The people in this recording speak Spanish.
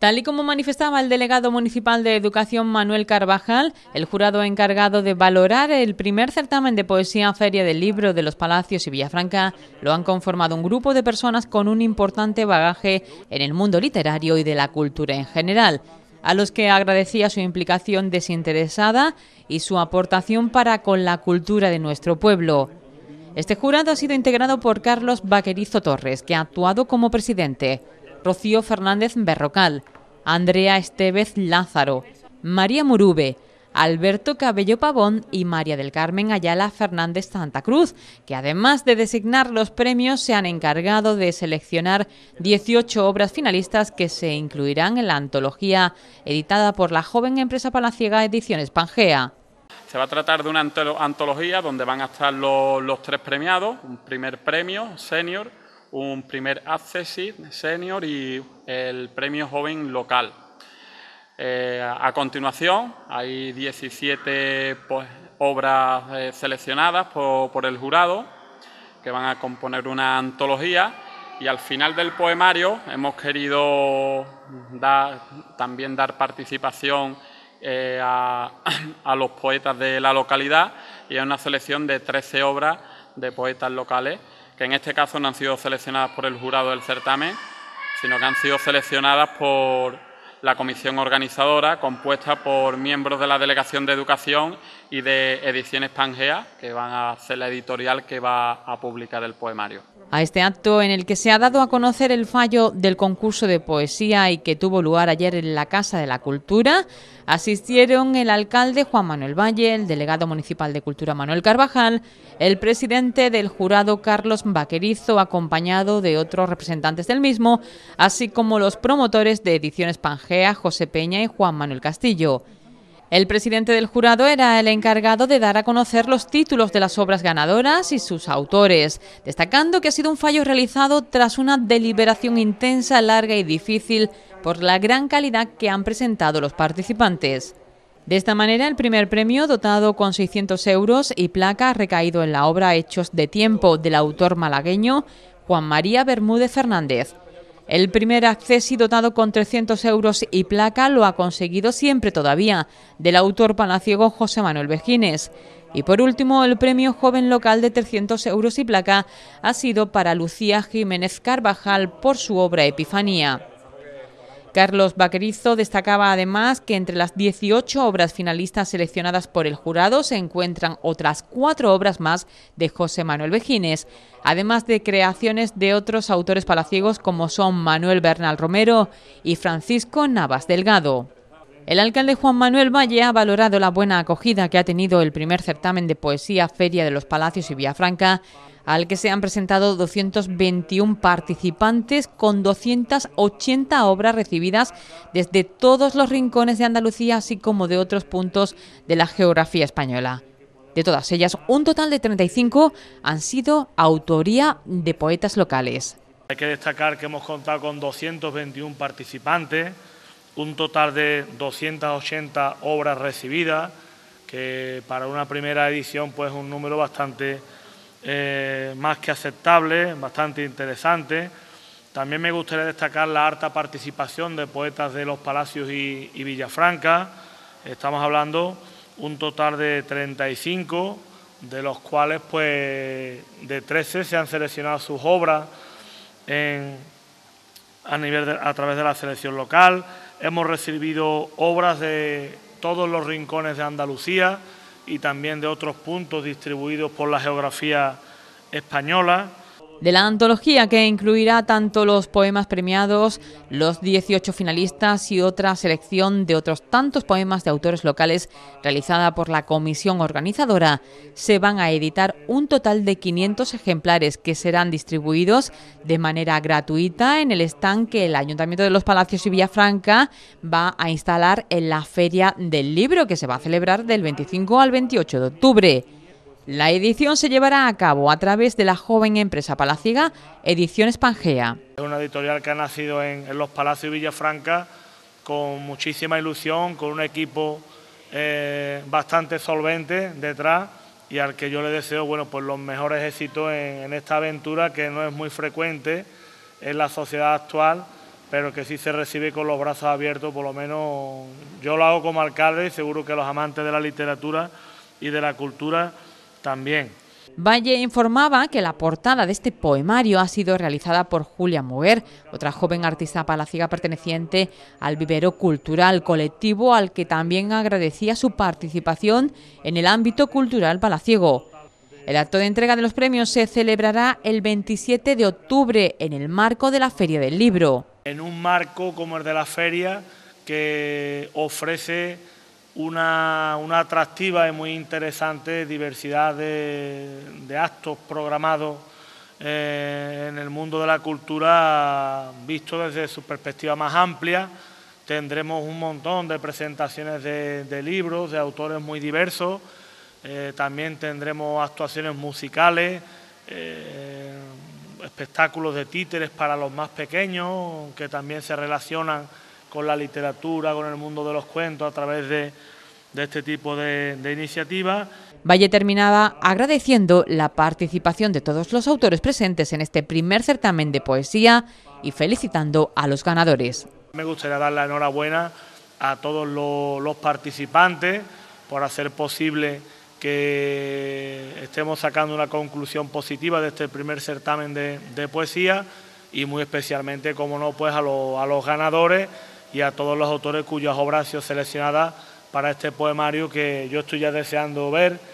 Tal y como manifestaba el delegado municipal de Educación Manuel Carvajal, el jurado encargado de valorar el primer certamen de poesía Feria del Libro de los Palacios y Villafranca lo han conformado un grupo de personas con un importante bagaje en el mundo literario y de la cultura en general a los que agradecía su implicación desinteresada y su aportación para con la cultura de nuestro pueblo. Este jurado ha sido integrado por Carlos Vaquerizo Torres, que ha actuado como presidente. Rocío Fernández Berrocal, Andrea Estevez Lázaro, María Murube, Alberto Cabello Pavón y María del Carmen Ayala Fernández Santa Cruz, que además de designar los premios se han encargado de seleccionar 18 obras finalistas que se incluirán en la antología editada por la joven empresa palaciega Ediciones Pangea. Se va a tratar de una antología donde van a estar los, los tres premiados, un primer premio senior, un primer Accessit Senior y el premio joven local. Eh, a continuación, hay 17 pues, obras eh, seleccionadas por, el jurado que van a componer una antología y al final del poemario hemos querido también dar participación eh, a, los poetas de la localidad y a una selección de 13 obras de poetas locales que en este caso no han sido seleccionadas por el jurado del certamen, sino que han sido seleccionadas por la comisión organizadora, compuesta por miembros de la Delegación de Educación y de Ediciones Pangea, que van a ser la editorial que va a publicar el poemario a este acto en el que se ha dado a conocer el fallo del concurso de poesía y que tuvo lugar ayer en la Casa de la Cultura. Asistieron el alcalde Juan Manuel Valle, el delegado municipal de Cultura Manuel Carvajal, el presidente del jurado Carlos Vaquerizo, acompañado de otros representantes del mismo, así como los promotores de Ediciones Pangea, José Peña y Juan Manuel Castillo. El presidente del jurado era el encargado de dar a conocer los títulos de las obras ganadoras y sus autores, destacando que ha sido un fallo realizado tras una deliberación intensa, larga y difícil por la gran calidad que han presentado los participantes. De esta manera, el primer premio, dotado con 600 euros y placa, ha recaído en la obra Hechos de Tiempo del autor malagueño Juan María Bermúdez Fernández. El primer acceso, dotado con 300 euros y placa lo ha conseguido siempre todavía, del autor panaciego José Manuel Vejines. Y por último, el premio joven local de 300 euros y placa ha sido para Lucía Jiménez Carvajal por su obra Epifanía. Carlos Vaquerizo destacaba además que entre las 18 obras finalistas seleccionadas por el jurado se encuentran otras cuatro obras más de José Manuel Vejines, además de creaciones de otros autores palaciegos como son Manuel Bernal Romero y Francisco Navas Delgado. El alcalde Juan Manuel Valle ha valorado la buena acogida que ha tenido el primer certamen de poesía Feria de los Palacios y Franca, al que se han presentado 221 participantes con 280 obras recibidas desde todos los rincones de Andalucía, así como de otros puntos de la geografía española. De todas ellas, un total de 35 han sido autoría de poetas locales. Hay que destacar que hemos contado con 221 participantes un total de 280 obras recibidas, que para una primera edición pues es un número bastante eh, más que aceptable, bastante interesante. También me gustaría destacar la harta participación de poetas de los Palacios y, Villafranca. Estamos hablando un total de 35, de los cuales pues de 13 se han seleccionado sus obras a, nivel a través de la selección local Hemos recibido obras de todos los rincones de Andalucía y también de otros puntos distribuidos por la geografía española de la antología que incluirá tanto los poemas premiados, los 18 finalistas y otra selección de otros tantos poemas de autores locales realizada por la comisión organizadora. Se van a editar un total de 500 ejemplares que serán distribuidos de manera gratuita en el stand que el Ayuntamiento de los Palacios y Villafranca va a instalar en la Feria del Libro que se va a celebrar del 25 al 28 de octubre. La edición se llevará a cabo a través de la joven empresa palaciga Ediciones Pangea. Es una editorial que ha nacido en, los Palacios Villafranca con muchísima ilusión, con un equipo eh, bastante solvente detrás y al que yo le deseo bueno, pues los mejores éxitos en, en esta aventura que no es muy frecuente en la sociedad actual, pero que sí se recibe con los brazos abiertos, por lo menos yo lo hago como alcalde y seguro que los amantes de la literatura y de la cultura también. Valle informaba que la portada de este poemario ha sido realizada por Julia Moguer, otra joven artista palaciega perteneciente al vivero cultural colectivo al que también agradecía su participación en el ámbito cultural palaciego. El acto de entrega de los premios se celebrará el 27 de octubre en el marco de la Feria del Libro. En un marco como el de la feria que ofrece una, una atractiva y muy interesante diversidad de, actos programados eh, en el mundo de la cultura visto desde su perspectiva más amplia. Tendremos un montón de presentaciones de, libros, de autores muy diversos. Eh, también tendremos actuaciones musicales, eh, espectáculos de títeres para los más pequeños, que también se relacionan con la literatura, con el mundo de los cuentos, a través de, este tipo de, iniciativas. Valle terminaba agradeciendo la participación de todos los autores presentes en este primer certamen de poesía y felicitando a los ganadores. Me gustaría dar la enhorabuena a todos los, participantes por hacer posible que estemos sacando una conclusión positiva de este primer certamen de, poesía y muy especialmente, como no, pues a los ganadores y a todos los autores cuyas obras han sido seleccionadas para este poemario que yo estoy ya deseando ver